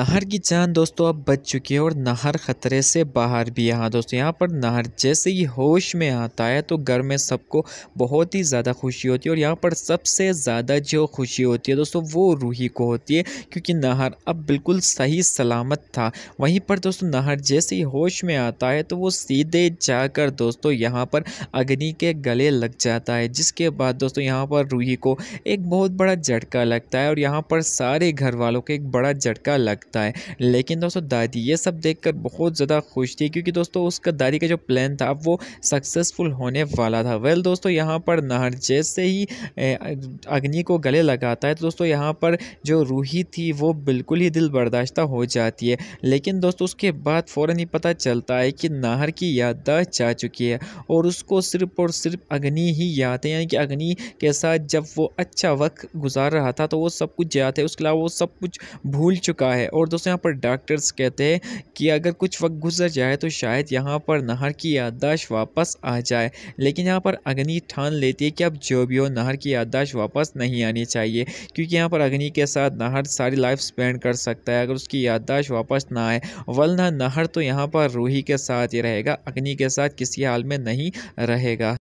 नहर की जान दोस्तों अब बच चुकी है और नहर ख़तरे से बाहर भी यहाँ दोस्तों यहाँ पर नहर जैसे ही होश में आता है तो घर में सबको बहुत ही ज़्यादा खुशी होती है और यहाँ पर सबसे ज़्यादा जो खुशी होती है दोस्तों वो रूही को होती है क्योंकि नहर अब बिल्कुल सही सलामत था वहीं पर दोस्तों नहर जैसे ही होश में आता है तो वो सीधे जाकर दोस्तों यहाँ पर अग्नि के गले लग जाता है जिसके बाद दोस्तों यहाँ पर रूही को एक बहुत बड़ा झटका लगता है और यहाँ पर सारे घर वालों को एक बड़ा झटका लगता सकता है लेकिन दोस्तों दादी ये सब देखकर बहुत ज़्यादा खुश थी क्योंकि दोस्तों उसका दादी का जो प्लान था वो सक्सेसफुल होने वाला था वेल दोस्तों यहाँ पर नहर जैसे ही अग्नि को गले लगाता है तो दोस्तों यहाँ पर जो रूही थी वो बिल्कुल ही दिल बर्दाश्त हो जाती है लेकिन दोस्तों उसके बाद फ़ौर ही पता चलता है कि नाहर की याददाश्त जा चुकी है और उसको सिर्फ और सिर्फ अग्नि ही याद है यानी कि अग्नि के साथ जब वो अच्छा वक्त गुजार रहा था तो वो सब कुछ याद है उसके अलावा वो सब कुछ भूल चुका है और दोस्तों यहाँ पर डॉक्टर्स कहते हैं कि अगर कुछ वक्त गुजर जाए तो शायद यहाँ पर नहर की याददाश्त वापस आ जाए लेकिन यहाँ पर अग्नि ठान लेती है कि अब जो भी हो नहर की याददाश्त वापस नहीं आनी चाहिए क्योंकि यहाँ पर अग्नि के साथ नहर सारी लाइफ स्पेंड कर सकता है अगर उसकी याददाश्त वापस ना आए वरना नहर तो यहाँ पर रूही के साथ ही रहेगा अग्नि के साथ किसी हाल में नहीं रहेगा